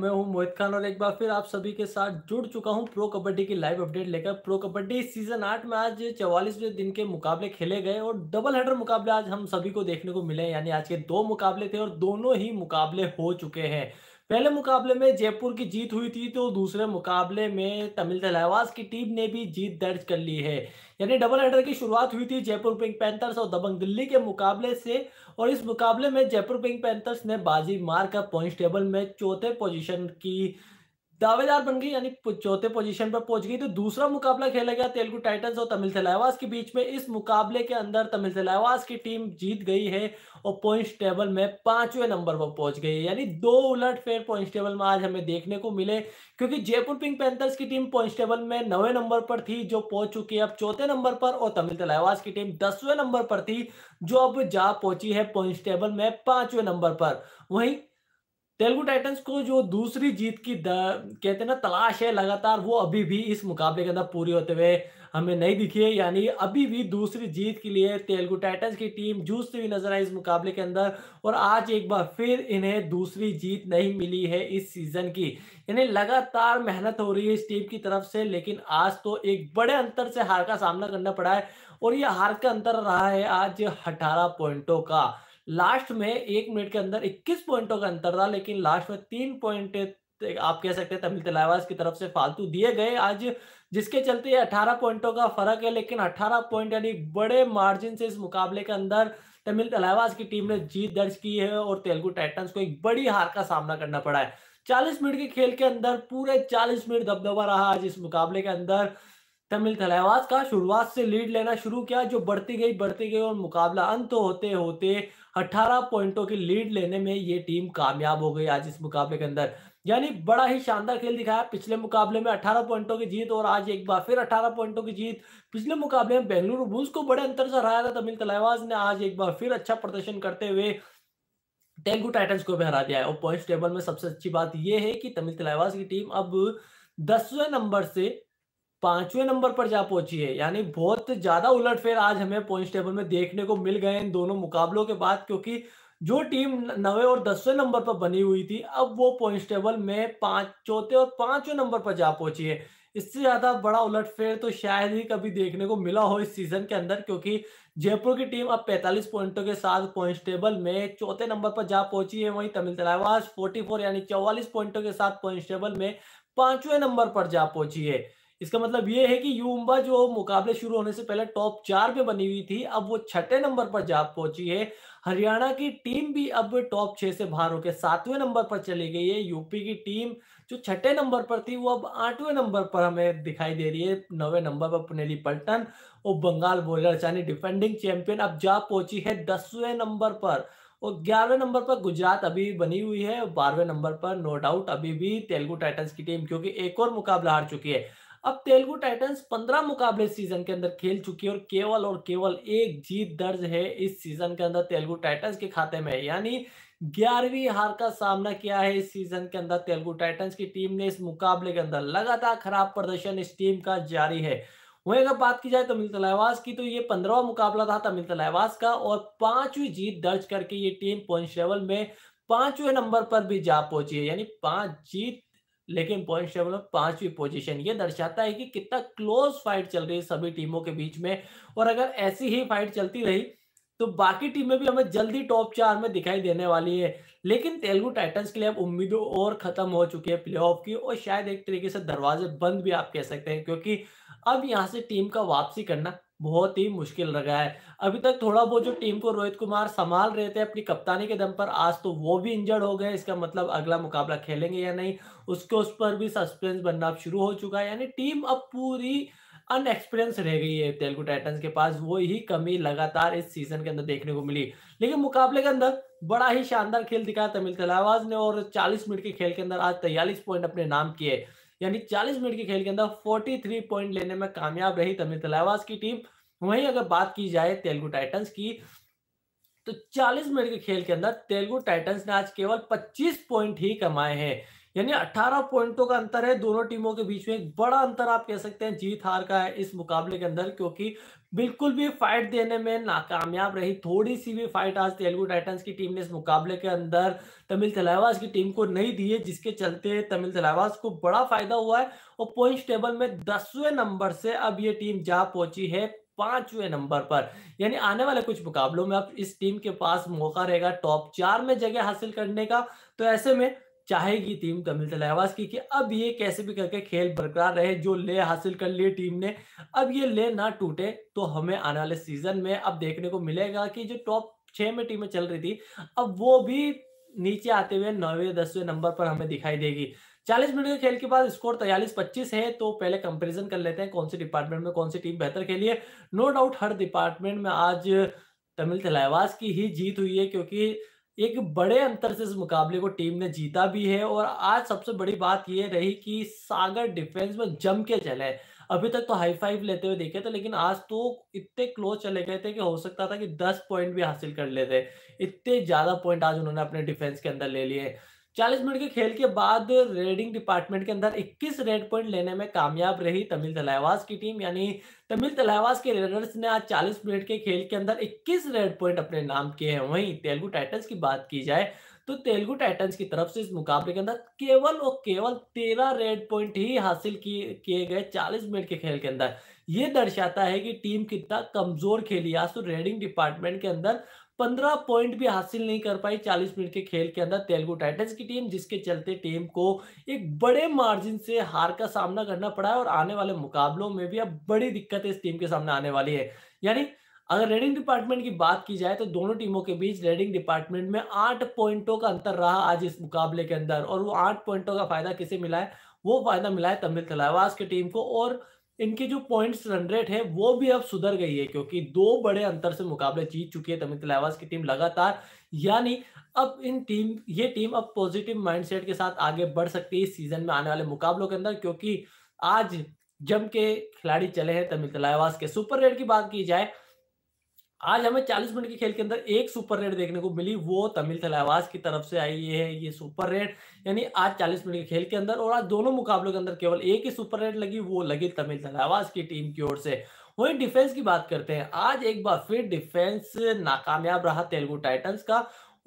मैं हूं मोहित खान और एक बार फिर आप सभी के साथ जुड़ चुका हूं प्रो कबड्डी की लाइव अपडेट लेकर प्रो कबड्डी सीजन आठ में आज चौवालीसवें दिन के मुकाबले खेले गए और डबल हेडर मुकाबले आज हम सभी को देखने को मिले यानी आज के दो मुकाबले थे और दोनों ही मुकाबले हो चुके हैं पहले मुकाबले में जयपुर की जीत हुई थी तो दूसरे मुकाबले में तमिल दलावास की टीम ने भी जीत दर्ज कर ली है यानी डबल हेडर की शुरुआत हुई थी जयपुर पिंक पैंथर्स और दबंग दिल्ली के मुकाबले से और इस मुकाबले में जयपुर पिंक पैंथर्स ने बाजी मारकर पॉइंट टेबल में चौथे पोजीशन की दावेदार बन गई यानी चौथे पोजीशन पर पहुंच गई तो दूसरा मुकाबला खेला गया तेलुगु टाइटंस और तमिल सलावास के बीच में इस मुकाबले के अंदर तमिल सलावास की टीम जीत गई है और पॉइंट्स टेबल में पांचवें नंबर पर पहुंच गई है यानी दो उलट फेर पॉइंट्स टेबल में आज हमें देखने को मिले क्योंकि जयपुर पिंक पैंथर्स की टीम पॉइंट्स टेबल में नवे नंबर पर थी जो पहुंच चुकी है अब चौथे नंबर पर और तमिल सलावास की टीम दसवें नंबर पर थी जो अब जा पहुंची है पॉइंट्स टेबल में पांचवें नंबर पर वहीं तेलुगु टाइटन्स को जो दूसरी जीत की द, कहते हैं ना तलाश है लगातार वो अभी भी इस मुकाबले के अंदर पूरी होते हुए हमें नहीं दिखी है यानी अभी भी दूसरी जीत के लिए तेलुगु टाइटन्स की टीम जूझती हुई नजर आई इस मुकाबले के अंदर और आज एक बार फिर इन्हें दूसरी जीत नहीं मिली है इस सीजन की यानी लगातार मेहनत हो रही है इस टीम की तरफ से लेकिन आज तो एक बड़े अंतर से हार का सामना करना पड़ा है और ये हार का अंतर रहा है आज अठारह पॉइंटों का लास्ट में एक मिनट के अंदर 21 पॉइंटों का अंतर था लेकिन लास्ट में तीन पॉइंट आप कह सकते हैं तमिल तलावास की तरफ से फालतू दिए गए आज जिसके चलते अठारह पॉइंटों का फर्क है लेकिन अठारह पॉइंट यानी बड़े मार्जिन से इस मुकाबले के अंदर तमिल तलावास की टीम ने जीत दर्ज की है और तेलुगु टाइटन्स को एक बड़ी हार का सामना करना पड़ा है 40 मिनट के खेल के अंदर पूरे 40 मिनट दबदबा रहा आज इस मुकाबले के अंदर तमिल थलावास का शुरुआत से लीड लेना शुरू किया जो बढ़ती गई बढ़ती गई और मुकाबला अंत होते होते 18 पॉइंटों की लीड लेने में ये टीम कामयाब हो गई आज इस मुकाबले के अंदर यानी बड़ा ही शानदार खेल दिखाया पिछले मुकाबले में 18 पॉइंटों की जीत और आज एक बार फिर 18 पॉइंटों की जीत पिछले मुकाबले में बेंगलुरु बुल्स को बड़े अंतर से हराया था तमिल तलावाज ने आज एक बार फिर अच्छा प्रदर्शन करते हुए तेलगू टाइटन्स को भी हरा दिया है और पॉइंट टेबल में सबसे अच्छी बात यह है कि तमिल तलावाज की टीम अब दसवें नंबर से पांचवें नंबर पर जा पहुंची है यानी बहुत ज्यादा उलटफेर आज हमें पॉइंट टेबल में देखने को मिल गए इन दोनों मुकाबलों के बाद क्योंकि जो टीम नवे और दसवें नंबर पर बनी हुई थी अब वो पॉइंट टेबल में पांच चौथे और पांचवें नंबर पर जा पहुंची है इससे ज्यादा बड़ा उलटफेर तो शायद ही कभी देखने को मिला हो इस सीजन के अंदर क्योंकि जयपुर की टीम अब 45 पॉइंटों के साथ पॉइंट टेबल में चौथे नंबर पर जा पहुंची है वहीं तमिल तलावास 44 यानी 44 पॉइंटों के साथ पॉइंट टेबल में पांचवें नंबर पर जा पहुंची है इसका मतलब ये है कि उम्बा जो मुकाबले शुरू होने से पहले टॉप चार पे बनी हुई थी अब वो छठे नंबर पर जा पहुंची है हरियाणा की टीम भी अब टॉप छह से बाहर होकर सातवें नंबर पर चली गई है यूपी की टीम जो छठे नंबर पर थी वो अब आठवें नंबर पर हमें दिखाई दे रही है नौवे नंबर पर पुनेली पल्टन और बंगाल बॉलर यानी डिफेंडिंग चैंपियन अब जा पहुंची है दसवें नंबर पर और ग्यारहवें नंबर पर गुजरात अभी बनी हुई है और बारहवें नंबर पर नो डाउट अभी भी तेलुगु टाइटन्स की टीम क्योंकि एक और मुकाबला हार चुकी है अब तेलुगु टाइटंस पंद्रह मुकाबले सीजन के अंदर खेल चुकी है और केवल और केवल एक जीत दर्ज है इस सीजन के अंदर तेलुगु टाइटंस के खाते में यानी ग्यारहवीं हार का सामना किया है इस सीजन के अंदर तेलुगु टाइटंस की टीम ने इस मुकाबले के अंदर लगातार खराब प्रदर्शन इस टीम का जारी है वहीं अगर बात की जाए तमिल तलावास की तो ये पंद्रहवा मुकाबला था तमिल तलावास का और पांचवी जीत दर्ज करके ये टीम पॉइंट लेवल में पांचवें नंबर पर भी जा पहुंची है यानी पांच जीत लेकिन पॉइंट टेबल में पांचवी पोजीशन ये दर्शाता है कि कितना क्लोज फाइट चल रही है सभी टीमों के बीच में और अगर ऐसी ही फाइट चलती रही तो बाकी टीमें भी हमें जल्दी टॉप चार में दिखाई देने वाली है लेकिन तेलुगु टाइटंस के लिए अब उम्मीदों और खत्म हो चुकी है प्लेऑफ की और शायद एक तरीके से दरवाजे बंद भी आप कह सकते हैं क्योंकि अब यहाँ से टीम का वापसी करना बहुत ही मुश्किल लगा है अभी तक थोड़ा बहुत जो टीम को रोहित कुमार संभाल रहे थे अपनी कप्तानी के दम पर आज तो वो भी इंजर्ड हो गए इसका मतलब अगला मुकाबला खेलेंगे या नहीं उसके उस पर भी सस्पेंस बनना शुरू हो चुका है यानी टीम अब पूरी अनएक्सपीरियंस रह गई है तेलुगु टाइटंस के पास वो ही कमी लगातार इस सीजन के अंदर देखने को मिली लेकिन मुकाबले के अंदर बड़ा ही शानदार खेल दिखाया तमिल तलावाज ने और 40 मिनट के खेल के अंदर आज तैयलीस पॉइंट अपने नाम किए यानी 40 मिनट के खेल के अंदर 43 पॉइंट लेने में कामयाब रही तमिल तलावास की टीम वहीं अगर बात की जाए तेलुगु टाइटंस की तो 40 मिनट के खेल के अंदर तेलुगु टाइटंस ने आज केवल 25 पॉइंट ही कमाए हैं यानी 18 पॉइंटों का अंतर है दोनों टीमों के बीच में एक बड़ा अंतर आप कह सकते हैं जीत हार का है इस मुकाबले के अंदर क्योंकि बिल्कुल भी फाइट देने में नाकामयाब रही थोड़ी सी भी फाइट आज तेलुगु टाइटंस की टीम ने इस मुकाबले के अंदर तमिल तलावास की टीम को नहीं दी है जिसके चलते तमिल तलावास को बड़ा फायदा हुआ है और पॉइंट टेबल में दसवें नंबर से अब ये टीम जा पहुंची है पांचवें नंबर पर यानी आने वाले कुछ मुकाबलों में अब इस टीम के पास मौका रहेगा टॉप चार में जगह हासिल करने का तो ऐसे में चाहेगी टीम तमिल तलावास की कि अब ये कैसे भी करके खेल बरकरार रहे जो ले हासिल कर लिए टीम ने अब ये ले ना टूटे तो हमें आने वाले सीजन में अब देखने को मिलेगा कि जो टॉप छः में टीमें चल रही थी अब वो भी नीचे आते हुए नौवे दसवें नंबर पर हमें दिखाई देगी चालीस मिनट के खेल के बाद स्कोर तैयलीस पच्चीस है तो पहले कंपेरिजन कर लेते हैं कौन से डिपार्टमेंट में कौन सी टीम बेहतर खेली है नो डाउट हर डिपार्टमेंट में आज तमिल तलावास की ही जीत हुई है क्योंकि एक बड़े अंतर से इस मुकाबले को टीम ने जीता भी है और आज सबसे बड़ी बात यह रही कि सागर डिफेंस में जम के चले अभी तक तो हाई फाइव लेते हुए देखे थे लेकिन आज तो इतने क्लोज चले गए थे कि हो सकता था कि दस पॉइंट भी हासिल कर लेते इतने ज्यादा पॉइंट आज उन्होंने अपने डिफेंस के अंदर ले लिए 40 मिनट के खेल के बाद रेडिंग डिपार्टमेंट के अंदर 21 रेड पॉइंट लेने में कामयाब रही तमिल तलावास की टीम यानी तमिल तलावास के रेडर्स ने आज 40 मिनट के खेल के अंदर 21 रेड पॉइंट अपने नाम किए हैं वहीं तेलुगु टाइटंस की बात की जाए तो तेलुगु टाइटन्स की तरफ से इस मुकाबले के अंदर केवल और केवल तेरह रेड पॉइंट ही हासिल किए गए चालीस मिनट के खेल के अंदर ये दर्शाता है कि टीम कितना कमजोर खेली आज तो रेडिंग डिपार्टमेंट के अंदर पंद्रह पॉइंट भी हासिल नहीं कर पाई चालीस मिनट के खेल के अंदर तेलुगु टाइटन्स की टीम जिसके चलते टीम को एक बड़े मार्जिन से हार का सामना करना पड़ा है और आने वाले मुकाबलों में भी अब बड़ी दिक्कत इस टीम के सामने आने वाली है यानी अगर रेडिंग डिपार्टमेंट की बात की जाए तो दोनों टीमों के बीच रेडिंग डिपार्टमेंट में आठ पॉइंटों का अंतर रहा आज इस मुकाबले के अंदर और वो आठ पॉइंटों का फायदा किसे मिला है वो फायदा मिला है तमिल तलावास की टीम को और इनके जो पॉइंट्स रन रेट है वो भी अब सुधर गई है क्योंकि दो बड़े अंतर से मुकाबले जीत चुकी है तमिल लावास की टीम लगातार यानी अब इन टीम ये टीम अब पॉजिटिव माइंडसेट के साथ आगे बढ़ सकती है इस सीजन में आने वाले मुकाबलों के अंदर क्योंकि आज जम के खिलाड़ी चले हैं तमिल तलावास के सुपर रेट की बात की जाए आज हमें 40 मिनट के खेल के अंदर एक सुपर रेड देखने को मिली वो तमिल थलावास की तरफ से आई है ये सुपर रेड यानी आज 40 मिनट के खेल के अंदर और आज दोनों मुकाबलों के अंदर केवल एक ही सुपर रेड लगी वो लगी तमिल थलावास की टीम की ओर से वही डिफेंस की बात करते हैं आज एक बार फिर डिफेंस नाकामयाब रहा तेलुगु टाइटंस का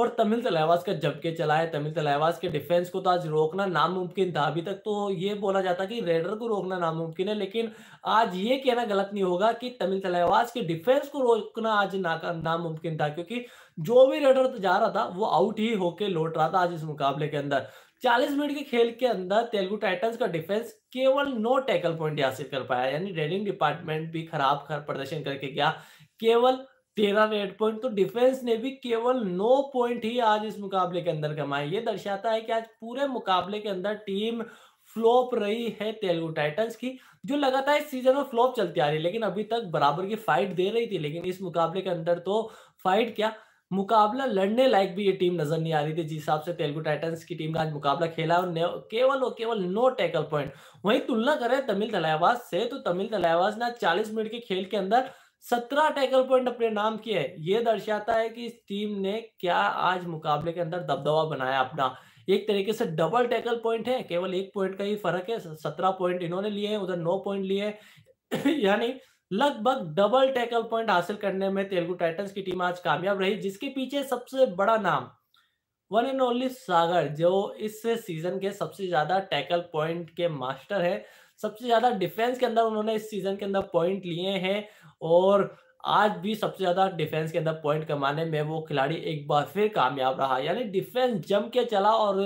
और तमिल तलेवास का जबके के चला है तमिल तलेवास के डिफेंस को तो आज रोकना नामुमकिन था अभी तक तो ये बोला जाता कि रेडर को रोकना नामुमकिन है लेकिन आज ये कहना गलत नहीं होगा कि तमिल तलेवास के डिफेंस को रोकना आज नामुमकिन था क्योंकि जो भी रेडर जा रहा था वो आउट ही होके लौट रहा था आज इस मुकाबले के अंदर 40 मिनट के खेल के अंदर तेलुगु टाइटन्स का डिफेंस केवल नौ टैकल पॉइंट हासिल कर पाया यानी रेडिंग डिपार्टमेंट भी खराब प्रदर्शन करके गया केवल तेरह रेड पॉइंट तो डिफेंस ने भी केवल नौ पॉइंट ही आज इस मुकाबले के अंदर कमाए ये दर्शाता है कि आज पूरे मुकाबले के अंदर टीम फ्लॉप रही है तेलुगु टाइटंस की जो लगातार इस सीजन में फ्लॉप चलती आ रही है लेकिन अभी तक बराबर की फाइट दे रही थी लेकिन इस मुकाबले के अंदर तो फाइट क्या मुकाबला लड़ने लायक भी ये टीम नजर नहीं आ रही थी जिस हिसाब से तेलुगु टाइटंस की टीम ने आज मुकाबला खेला और केवल और केवल नो टैकल पॉइंट वहीं तुलना करें तमिल तलायावास से तो तमिल तलायावास ने चालीस मिनट के खेल के अंदर सत्रह टैकल पॉइंट अपने नाम किए ये दर्शाता है कि इस टीम ने क्या आज मुकाबले के अंदर दबदबा बनाया अपना एक तरीके से डबल टैकल पॉइंट है केवल एक पॉइंट का ही फर्क है सत्रह पॉइंट इन्होंने लिए हैं उधर नौ पॉइंट लिए यानी लगभग डबल टैकल पॉइंट हासिल करने में तेलुगु टाइटन्स की टीम आज कामयाब रही जिसके पीछे सबसे बड़ा नाम वन एंड ओनली सागर जो इस सीजन के सबसे ज्यादा टैकल पॉइंट के मास्टर है सबसे ज़्यादा डिफेंस के अंदर उन्होंने इस सीज़न के अंदर पॉइंट लिए हैं और आज भी सबसे ज़्यादा डिफेंस के अंदर पॉइंट कमाने में वो खिलाड़ी एक बार फिर कामयाब रहा यानी डिफेंस जम के चला और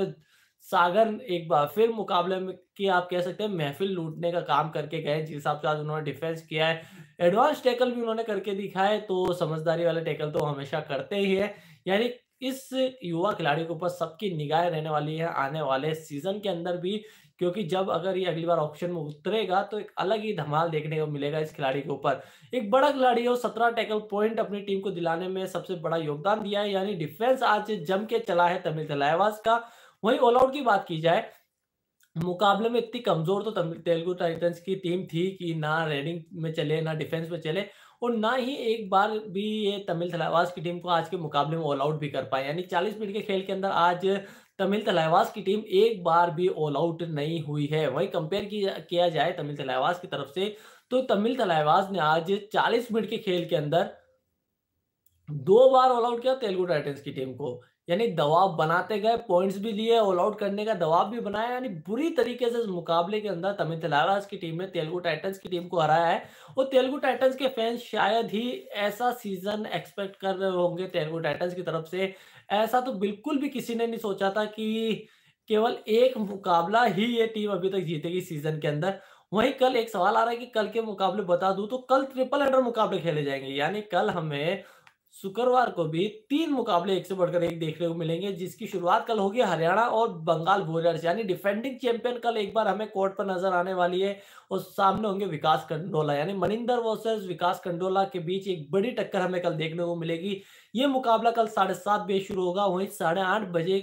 सागर एक बार फिर मुकाबले में कि आप कह सकते हैं महफिल लूटने का काम करके गए जिस हिसाब से आज उन्होंने डिफेंस किया है एडवांस टैकल भी उन्होंने करके दिखाए तो समझदारी वाले टैकल तो हमेशा करते ही है यानी इस युवा खिलाड़ी के ऊपर सबकी निगाह रहने वाली है आने वाले सीजन के अंदर भी क्योंकि जब अगर ये अगली बार ऑप्शन में उतरेगा तो एक अलग ही धमाल देखने को मिलेगा इस खिलाड़ी के ऊपर एक बड़ा खिलाड़ी हो सत्रह टैकल पॉइंट अपनी टीम को दिलाने में सबसे बड़ा योगदान दिया है यानी डिफेंस आज जम के चला है तमिल तलावास का वही ऑल आउट की बात की जाए मुकाबले में इतनी कमजोर तो तेलुगु टाइटन्स की टीम थी कि ना रेडिंग में चले ना डिफेंस में चले और ना ही एक बार भी ये तमिल थलावास की टीम को आज के मुकाबले में ऑल आउट भी कर पाए यानी 40 मिनट के खेल के अंदर आज तमिल तलावास की टीम एक बार भी ऑल आउट नहीं हुई है वही कंपेयर किया जाए तमिल तलावास की तरफ से तो तमिल तलावास ने आज 40 मिनट के खेल के अंदर दो बार ऑल आउट किया तेलुगु टाइटन्स की टीम को यानी दबाव बनाते गए पॉइंट्स भी लिए ऑल आउट करने का दबाव भी बनाया यानी बुरी तरीके से इस मुकाबले के अंदर तमिल तलावास की टीम ने तेलुगु टाइटन्स की टीम को हराया है और तेलुगु टाइटन्स के फैंस शायद ही ऐसा सीजन एक्सपेक्ट कर रहे होंगे तेलुगु टाइटन्स की तरफ से ऐसा तो बिल्कुल भी किसी ने नहीं सोचा था कि केवल एक मुकाबला ही ये टीम अभी तक जीतेगी सीजन के अंदर वहीं कल एक सवाल आ रहा है कि कल के मुकाबले बता दूं तो कल ट्रिपल अंडर मुकाबले खेले जाएंगे यानी कल हमें शुक्रवार को भी तीन मुकाबले एक से बढ़कर एक देखने को मिलेंगे जिसकी शुरुआत कल होगी हरियाणा और बंगाल वॉरियर्स यानी डिफेंडिंग चैंपियन कल एक बार हमें कोर्ट पर नजर आने वाली है और सामने होंगे विकास कंडोला यानी मनिंदर वर्सेस विकास कंडोला के बीच एक बड़ी टक्कर हमें कल देखने को मिलेगी ये मुकाबला कल साढ़े सात बजे शुरू होगा वहीं साढ़े आठ बजे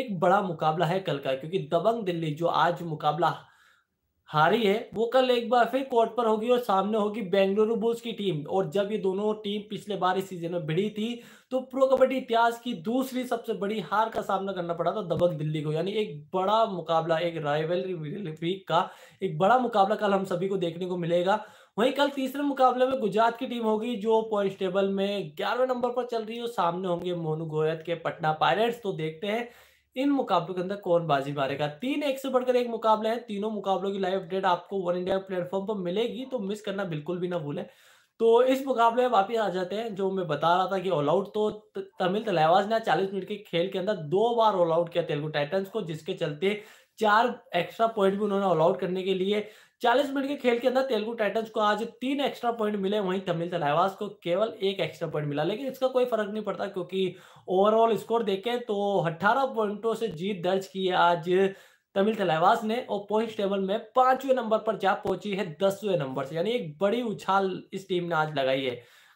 एक बड़ा मुकाबला है कल का क्योंकि दबंग दिल्ली जो आज मुकाबला हारी है वो कल एक बार फिर कोर्ट पर होगी और सामने होगी बेंगलुरु बुल्स की टीम और जब ये दोनों टीम पिछले बार इस सीजन में भिड़ी थी तो प्रो कबड्डी इतिहास की दूसरी सबसे बड़ी हार का सामना करना पड़ा था दबक दिल्ली को यानी एक बड़ा मुकाबला एक राइवलरी का एक बड़ा मुकाबला कल हम सभी को देखने को मिलेगा वहीं कल तीसरे मुकाबले में गुजरात की टीम होगी जो पॉइंट टेबल में ग्यारहवें नंबर पर चल रही है सामने होंगे मोनू गोयत के पटना पायरेट्स तो देखते हैं इन मुकाबलों के अंदर कौन बाजी मारेगा तीन एक से बढ़कर एक मुकाबले है तीनों मुकाबलों की लाइव अपडेट आपको वन इंडिया प्लेटफॉर्म पर मिलेगी तो मिस करना बिल्कुल भी ना भूलें तो इस मुकाबले में वापिस आ जाते हैं जो मैं बता रहा था कि ऑल आउट तो तमिल तलावाज ने चालीस मिनट के खेल के अंदर दो बार ऑल आउट किया तेलुगु टाइटन्स को जिसके चलते चार एक्स्ट्रा पॉइंट भी उन्होंने ऑल आउट करने के लिए चालीस मिनट के खेल के अंदर तेलुगु टाइटन्स को आज तीन एक्स्ट्रा पॉइंट मिले वहीं तमिल तलावास को केवल एक एक्स्ट्रा पॉइंट मिला लेकिन इसका कोई फर्क नहीं पड़ता क्योंकि ओवरऑल स्कोर देखें तो 18 पॉइंटों से जीत दर्ज की है आज तमिल तलावास ने और पॉइंट टेबल में पांचवें नंबर पर जा पहुंची है दसवें नंबर से यानी एक बड़ी उछाल इस टीम ने आज लगाई है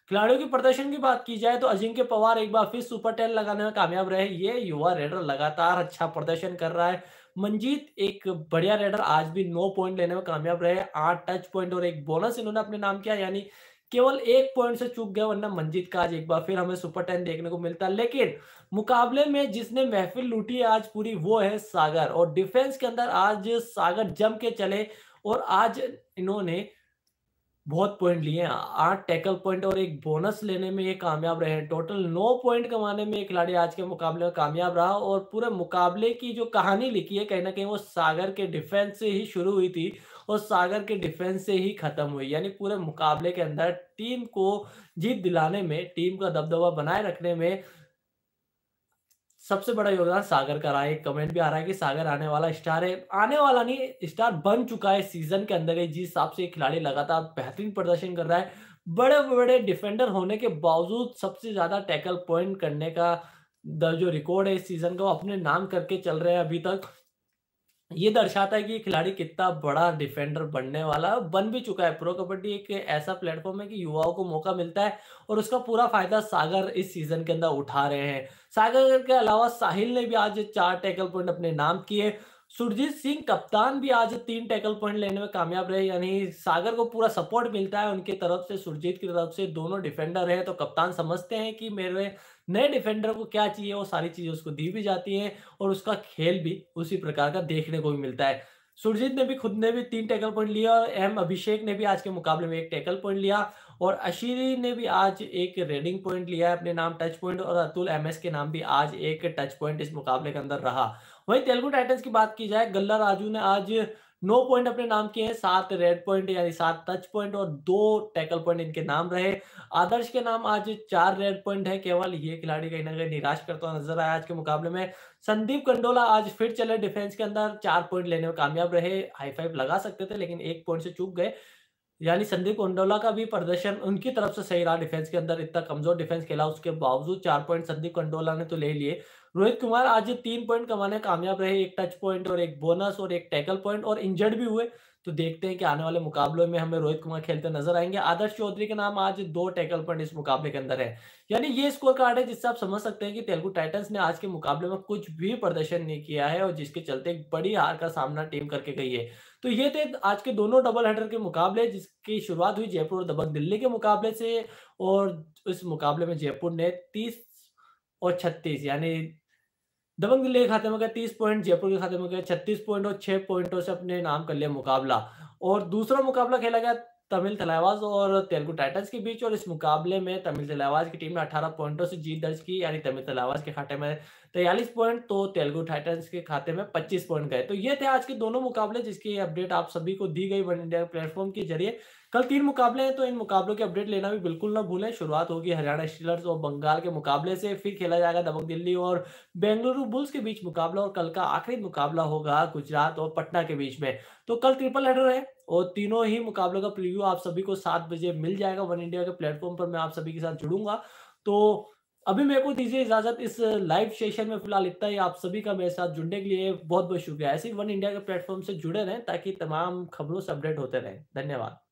खिलाड़ियों के प्रदर्शन की बात की जाए तो अजिंक्य पवार एक बार फिर सुपर टेन लगाने में कामयाब रहे ये युवा रेडर लगातार अच्छा प्रदर्शन कर रहा है मंजीत एक बढ़िया रेडर आज भी नौ पॉइंट लेने में कामयाब रहे आठ टच पॉइंट और एक बोनस इन्होंने अपने नाम किया यानी केवल एक पॉइंट से चूक गया वरना मंजीत का आज एक बार फिर हमें सुपर टेन देखने को मिलता है लेकिन मुकाबले में जिसने महफिल लूटी है आज पूरी वो है सागर और डिफेंस के अंदर आज सागर जम के चले और आज इन्होंने बहुत पॉइंट लिए हैं आठ टैकल पॉइंट और एक बोनस लेने में ये कामयाब रहे हैं टोटल नौ पॉइंट कमाने में ये खिलाड़ी आज के मुकाबले में कामयाब रहा और पूरे मुकाबले की जो कहानी लिखी है कहीं ना कहीं वो सागर के डिफेंस से ही शुरू हुई थी और सागर के डिफेंस से ही खत्म हुई यानी पूरे मुकाबले के अंदर टीम को जीत दिलाने में टीम का दबदबा बनाए रखने में सबसे बड़ा योगदान सागर का रहा है कमेंट भी आ रहा है कि सागर आने वाला स्टार है आने वाला नहीं स्टार बन चुका है सीजन के अंदर जिस हिसाब से खिलाड़ी लगातार बेहतरीन प्रदर्शन कर रहा है बड़े बड़े डिफेंडर होने के बावजूद सबसे ज्यादा टैकल पॉइंट करने का जो रिकॉर्ड है इस सीजन का वो अपने नाम करके चल रहे हैं अभी तक ये दर्शाता है कि खिलाड़ी कितना बड़ा डिफेंडर बनने वाला है बन भी चुका है प्रो कबड्डी एक ऐसा प्लेटफॉर्म है कि युवाओं को मौका मिलता है और उसका पूरा फायदा सागर इस सीजन के अंदर उठा रहे हैं सागर के अलावा साहिल ने भी आज चार टैकल पॉइंट अपने नाम किए सुरजीत सिंह कप्तान भी आज तीन टैकल पॉइंट लेने में कामयाब रहे यानी सागर को पूरा सपोर्ट मिलता है उनकी तरफ से सुरजीत की तरफ से दोनों डिफेंडर हैं तो कप्तान समझते हैं कि मेरे नए डिफेंडर को क्या चाहिए वो सारी चीजें उसको दी भी जाती हैं और उसका खेल भी उसी प्रकार का देखने को भी मिलता है सुरजीत ने भी खुद ने भी तीन टैकल पॉइंट लिया और एम अभिषेक ने भी आज के मुकाबले में एक टैकल पॉइंट लिया और अशीरी ने भी आज एक रेडिंग पॉइंट लिया है अपने नाम टच पॉइंट और अतुल एमएस के नाम भी आज एक टच पॉइंट इस मुकाबले के अंदर रहा वहीं तेलुगु टाइटन्स की बात की जाए गल्ला राजू ने आज नौ पॉइंट अपने नाम किए हैं सात रेड पॉइंट यानी सात टच पॉइंट और दो टैकल पॉइंट इनके नाम रहे आदर्श के नाम आज चार रेड पॉइंट है केवल ये खिलाड़ी कहीं ना कहीं निराश करता हुआ नजर आया आज के मुकाबले में संदीप कंडोला आज फिर चले डिफेंस के अंदर चार पॉइंट लेने में कामयाब रहे हाई फाइव लगा सकते थे लेकिन एक पॉइंट से चूक गए यानी संदीप कंडोला का भी प्रदर्शन उनकी तरफ से सही रहा डिफेंस के अंदर इतना कमजोर डिफेंस खेला उसके बावजूद चार पॉइंट संदीप कंडोला ने तो ले लिए रोहित कुमार आज तीन पॉइंट कमाने कामयाब रहे एक टच पॉइंट और एक बोनस और एक टैकल पॉइंट और इंजर्ड भी हुए तो देखते हैं कि आने वाले मुकाबलों में हमें रोहित कुमार खेलते नजर आएंगे आदर्श चौधरी के नाम आज दो टैकल पॉइंट इस मुकाबले के अंदर है यानी ये स्कोर कार्ड है जिससे आप समझ सकते हैं कि तेलुगु टाइटंस ने आज के मुकाबले में कुछ भी प्रदर्शन नहीं किया है और जिसके चलते एक बड़ी हार का सामना टीम करके गई है तो ये थे आज के दोनों डबल हेडर के मुकाबले जिसकी शुरुआत हुई जयपुर और दबंग दिल्ली के मुकाबले से और इस मुकाबले में जयपुर ने तीस और छत्तीस यानी दबंग दिल्ली के खाते में गए तीस पॉइंट जयपुर के खाते में गए छत्तीस पॉइंट और छह पॉइंटों से अपने नाम कर लिया मुकाबला और दूसरा मुकाबला खेला गया तमिल तलाईवाज और तेलुगु टाइटंस के बीच और इस मुकाबले में तमिल थलावाज की टीम ने 18 पॉइंटों से जीत दर्ज की यानी तमिल थलावाज के खाते में तैयलीस पॉइंट तो तेलुगु टाइटंस के खाते में 25 पॉइंट गए तो ये थे आज के दोनों मुकाबले जिसकी अपडेट आप सभी को दी गई वन इंडिया प्लेटफॉर्म के जरिए कल तीन मुकाबले हैं तो इन मुकाबलों के अपडेट लेना भी बिल्कुल ना भूलें शुरुआत होगी हरियाणा स्टीलर्स और बंगाल के मुकाबले से फिर खेला जाएगा दमक दिल्ली और बेंगलुरु बुल्स के बीच मुकाबला और कल का आखिरी मुकाबला होगा गुजरात और पटना के बीच में तो कल ट्रिपल हेडर है और तीनों ही मुकाबलों का प्रिव्यू आप सभी को सात बजे मिल जाएगा वन इंडिया के प्लेटफॉर्म पर मैं आप सभी के साथ जुड़ूंगा तो अभी मेरे को दीजिए इजाजत इस लाइव सेशन में फिलहाल इतना ही आप सभी का मेरे साथ जुड़ने के लिए बहुत बहुत शुक्रिया ऐसे वन इंडिया के प्लेटफॉर्म से जुड़े रहें ताकि तमाम खबरों से अपडेट होते रहें धन्यवाद